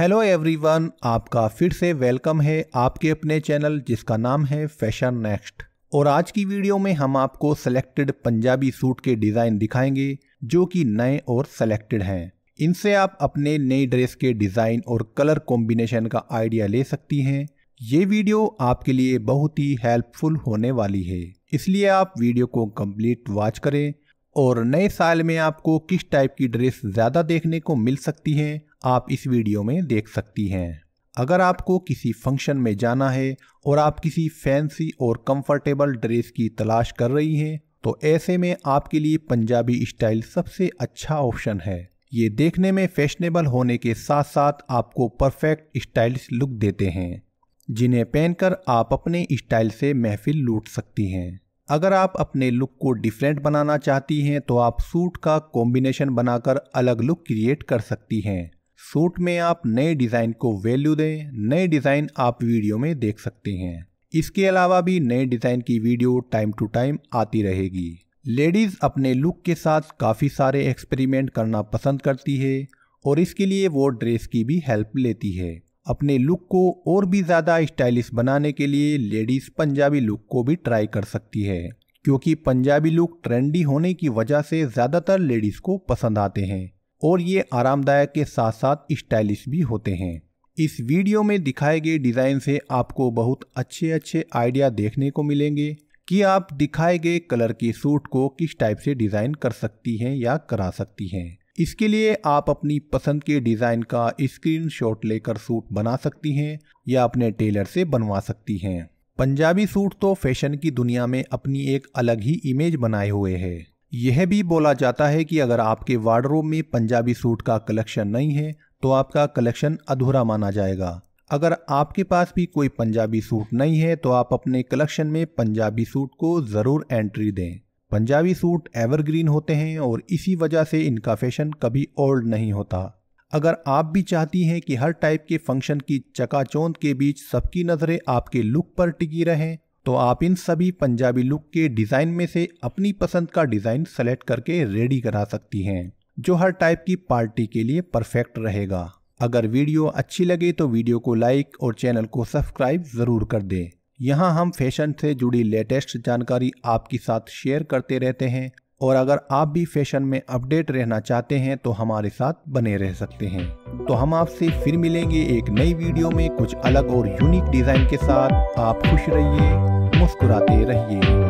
hello everyone आपका फिर से वेलकम है आपके अपने चैनल जिसका नाम है फैशन नेक्स्ट और आज की वीडियो में हम आपको सेलेक्टेड पंजाबी सूट के डिज़ाइन दिखाएंगे जो कि नए और सेलेक्टेड हैं इनसे आप अपने नई ड्रेस के डिज़ाइन और कलर कॉम्बिनेशन का आइडिया ले सकती हैं ये वीडियो आपके लिए बहुत ही हेल्पफुल होने वाली है इसलिए आप वीडियो को कम्प्लीट वॉच करें और नए साल में आपको किस टाइप की ड्रेस ज़्यादा देखने को मिल सकती है आप इस वीडियो में देख सकती हैं अगर आपको किसी फंक्शन में जाना है और आप किसी फैंसी और कंफर्टेबल ड्रेस की तलाश कर रही हैं तो ऐसे में आपके लिए पंजाबी स्टाइल सबसे अच्छा ऑप्शन है ये देखने में फैशनेबल होने के साथ साथ आपको परफेक्ट स्टाइलिश लुक देते हैं जिन्हें पहनकर आप अपने स्टाइल से महफिल लूट सकती हैं अगर आप अपने लुक को डिफरेंट बनाना चाहती हैं तो आप सूट का कॉम्बिनेशन बनाकर अलग लुक क्रिएट कर सकती हैं सूट में आप नए डिज़ाइन को वैल्यू दें नए डिज़ाइन आप वीडियो में देख सकते हैं इसके अलावा भी नए डिज़ाइन की वीडियो टाइम टू टाइम आती रहेगी लेडीज़ अपने लुक के साथ काफ़ी सारे एक्सपेरिमेंट करना पसंद करती है और इसके लिए वो ड्रेस की भी हेल्प लेती है अपने लुक को और भी ज़्यादा स्टाइलिश बनाने के लिए लेडीज़ पंजाबी लुक को भी ट्राई कर सकती है क्योंकि पंजाबी लुक ट्रेंडी होने की वजह से ज़्यादातर लेडीज़ को पसंद आते हैं और ये आरामदायक के साथ साथ स्टाइलिश भी होते हैं इस वीडियो में दिखाए गए डिज़ाइन से आपको बहुत अच्छे अच्छे आइडिया देखने को मिलेंगे कि आप दिखाए गए कलर के सूट को किस टाइप से डिज़ाइन कर सकती हैं या करा सकती हैं इसके लिए आप अपनी पसंद के डिज़ाइन का स्क्रीनशॉट लेकर सूट बना सकती हैं या अपने टेलर से बनवा सकती हैं पंजाबी सूट तो फैशन की दुनिया में अपनी एक अलग ही इमेज बनाए हुए है यह भी बोला जाता है कि अगर आपके वार्डरोब में पंजाबी सूट का कलेक्शन नहीं है तो आपका कलेक्शन अधूरा माना जाएगा अगर आपके पास भी कोई पंजाबी सूट नहीं है तो आप अपने कलेक्शन में पंजाबी सूट को ज़रूर एंट्री दें पंजाबी सूट एवरग्रीन होते हैं और इसी वजह से इनका फैशन कभी ओल्ड नहीं होता अगर आप भी चाहती हैं कि हर टाइप के फंक्शन की चकाचौंध के बीच सबकी नज़रें आपके लुक पर टिकी रहें तो आप इन सभी पंजाबी लुक के डिज़ाइन में से अपनी पसंद का डिज़ाइन सेलेक्ट करके रेडी करा सकती हैं जो हर टाइप की पार्टी के लिए परफेक्ट रहेगा अगर वीडियो अच्छी लगे तो वीडियो को लाइक और चैनल को सब्सक्राइब ज़रूर कर दें यहाँ हम फैशन से जुड़ी लेटेस्ट जानकारी आपके साथ शेयर करते रहते हैं और अगर आप भी फैशन में अपडेट रहना चाहते हैं तो हमारे साथ बने रह सकते हैं तो हम आपसे फिर मिलेंगे एक नई वीडियो में कुछ अलग और यूनिक डिज़ाइन के साथ आप खुश रहिए मुस्कुराते रहिए